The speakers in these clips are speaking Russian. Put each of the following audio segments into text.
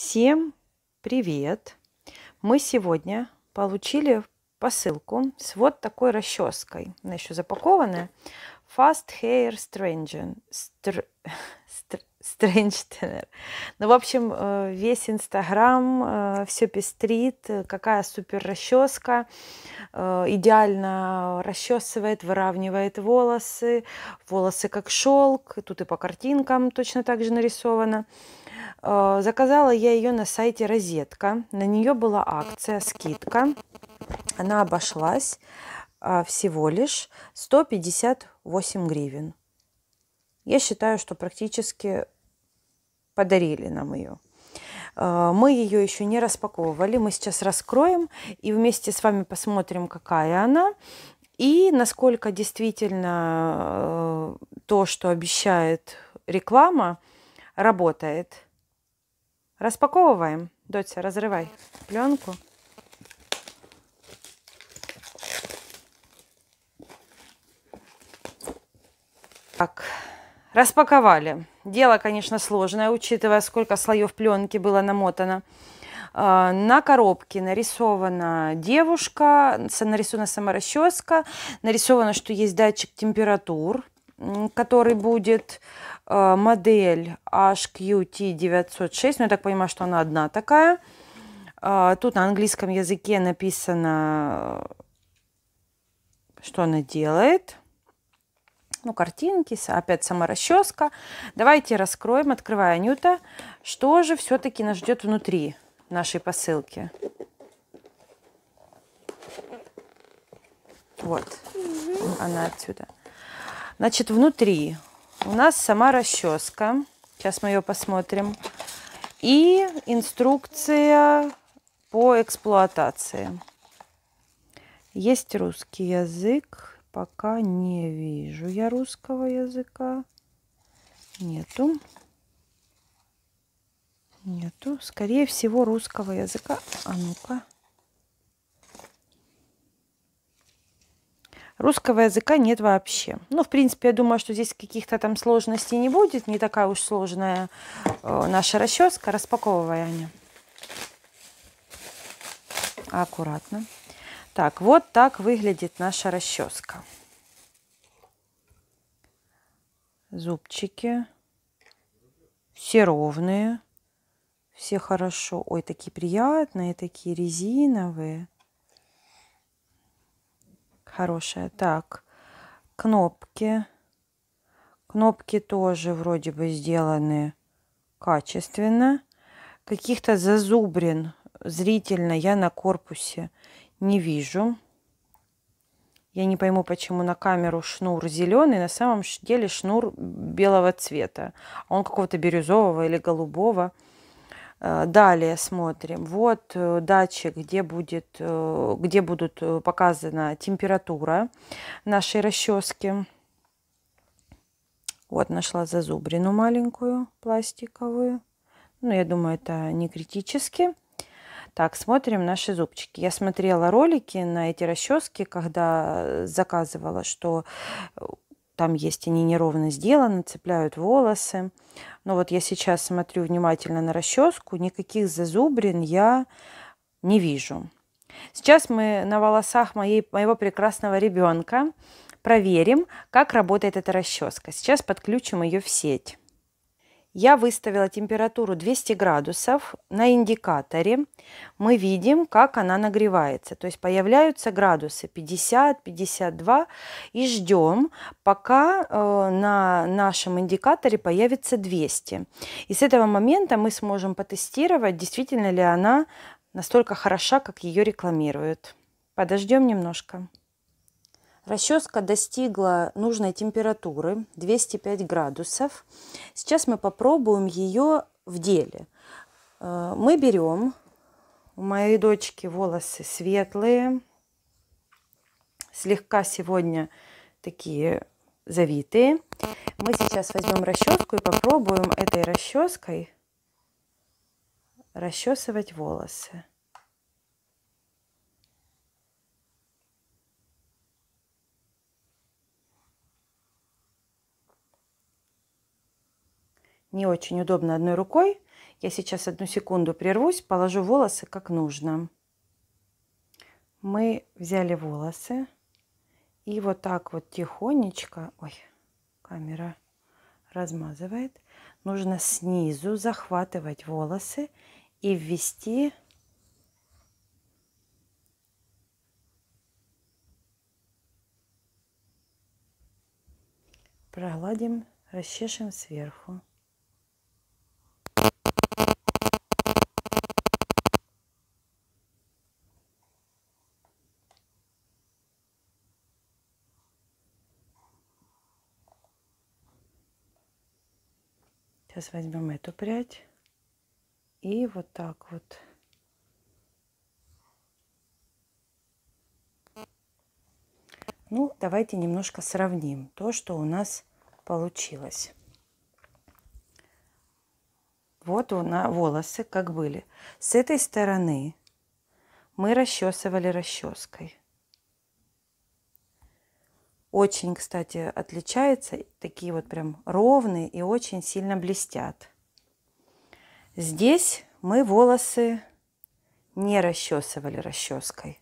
Всем привет! Мы сегодня получили посылку с вот такой расческой. Она еще запакованная. Fast Hair Strangen. Str... Str... Strange Ну, в общем, э, весь Инстаграм, э, все пестрит, какая супер расческа, э, идеально расчесывает, выравнивает волосы, волосы как шелк, тут и по картинкам точно так же нарисовано. Э, заказала я ее на сайте Розетка. На нее была акция, скидка. Она обошлась а, всего лишь 158 гривен. Я считаю, что практически подарили нам ее. Э, мы ее еще не распаковывали. Мы сейчас раскроем и вместе с вами посмотрим, какая она. И насколько действительно э, то, что обещает реклама, работает. Распаковываем. Дотя, разрывай пленку. Так, распаковали. Дело, конечно, сложное, учитывая, сколько слоев пленки было намотано. А, на коробке нарисована девушка, нарисована сама расческа, нарисовано, что есть датчик температур, который будет Э, модель HQT906, но ну, я так понимаю, что она одна такая. Э, тут на английском языке написано, э, что она делает. Ну, картинки, опять саморасческа. Давайте раскроем, открывая Анюта, что же все-таки нас ждет внутри нашей посылки. Вот, она отсюда. Значит, внутри у нас сама расческа. Сейчас мы ее посмотрим. И инструкция по эксплуатации. Есть русский язык. Пока не вижу я русского языка. Нету. Нету. Скорее всего, русского языка. А ну-ка. Русского языка нет вообще. Ну, в принципе, я думаю, что здесь каких-то там сложностей не будет. Не такая уж сложная э, наша расческа. Распаковывай, Распаковываем. Аккуратно. Так, вот так выглядит наша расческа. Зубчики. Все ровные. Все хорошо. Ой, такие приятные, такие резиновые хорошая. Так, кнопки. Кнопки тоже вроде бы сделаны качественно. Каких-то зазубрин зрительно я на корпусе не вижу. Я не пойму, почему на камеру шнур зеленый, на самом деле шнур белого цвета. А он какого-то бирюзового или голубого. Э, далее смотрим. Вот э, датчик, где, будет, э, где будут показана температура нашей расчески. Вот нашла зазубрину маленькую пластиковую. Ну, я думаю, это не критически. Так, смотрим наши зубчики. Я смотрела ролики на эти расчески, когда заказывала, что там есть они неровно сделаны, цепляют волосы. Но вот я сейчас смотрю внимательно на расческу, никаких зазубрин я не вижу. Сейчас мы на волосах моей, моего прекрасного ребенка проверим, как работает эта расческа. Сейчас подключим ее в сеть. Я выставила температуру 200 градусов на индикаторе. Мы видим, как она нагревается. То есть появляются градусы 50, 52 и ждем, пока э, на нашем индикаторе появится 200. И с этого момента мы сможем потестировать, действительно ли она настолько хороша, как ее рекламируют. Подождем немножко. Расческа достигла нужной температуры 205 градусов. Сейчас мы попробуем ее в деле. Э, мы берем, у моей дочки волосы светлые, слегка сегодня такие завитые. Мы сейчас возьмем расческу и попробуем этой расческой расчесывать волосы. не очень удобно одной рукой. Я сейчас одну секунду прервусь, положу волосы как нужно. Мы взяли волосы и вот так вот тихонечко, ой, камера размазывает, нужно снизу захватывать волосы и ввести прогладим, расчешем сверху. Сейчас возьмем эту прядь и вот так вот. Ну, давайте немножко сравним то, что у нас получилось. Вот у нас волосы как были. С этой стороны мы расчесывали расческой. Очень, кстати, отличается. Такие вот прям ровные и очень сильно блестят. Здесь мы волосы не расчесывали расческой.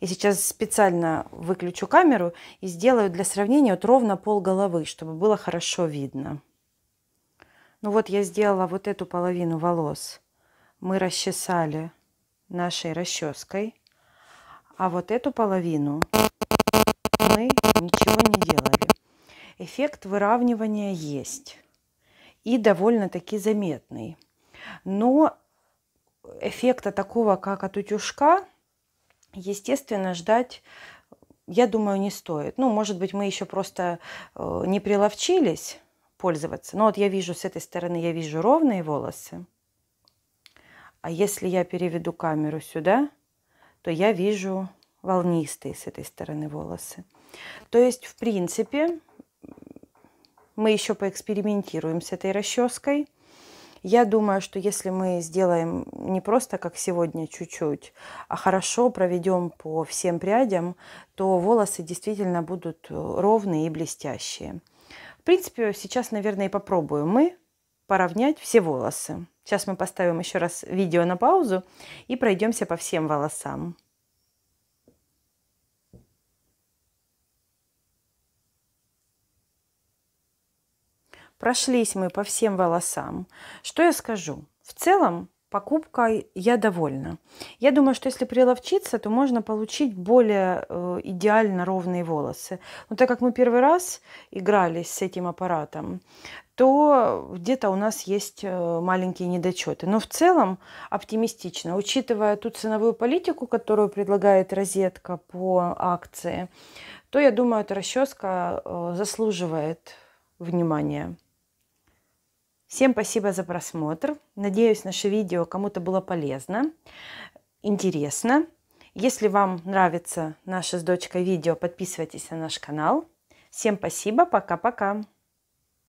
И сейчас специально выключу камеру и сделаю для сравнения вот ровно пол головы, чтобы было хорошо видно. Ну вот я сделала вот эту половину волос. Мы расчесали нашей расческой. А вот эту половину мы ничего не делали. Эффект выравнивания есть и довольно-таки заметный. Но эффекта такого, как от утюжка, естественно, ждать, я думаю, не стоит. Ну, может быть, мы еще просто э, не приловчились пользоваться. Но вот я вижу с этой стороны, я вижу ровные волосы. А если я переведу камеру сюда – то я вижу волнистые с этой стороны волосы. То есть, в принципе, мы еще поэкспериментируем с этой расческой. Я думаю, что если мы сделаем не просто как сегодня чуть-чуть, а хорошо проведем по всем прядям, то волосы действительно будут э, ровные и блестящие. В принципе, сейчас, наверное, и попробуем мы поравнять все волосы. Сейчас мы поставим еще раз видео на паузу и пройдемся по всем волосам. Прошлись мы по всем волосам. Что я скажу? В целом покупкой я довольна. Я думаю, что если приловчиться, то можно получить более э, идеально ровные волосы. Но так как мы первый раз игрались с этим аппаратом, то где-то у нас есть э, маленькие недочеты. Но в целом оптимистично, учитывая ту ценовую политику, которую предлагает розетка по акции, то я думаю, эта расческа э, заслуживает внимания. Всем спасибо за просмотр. Надеюсь, наше видео кому-то было полезно, интересно. Если вам нравится наше с дочкой видео, подписывайтесь на наш канал. Всем спасибо, пока-пока.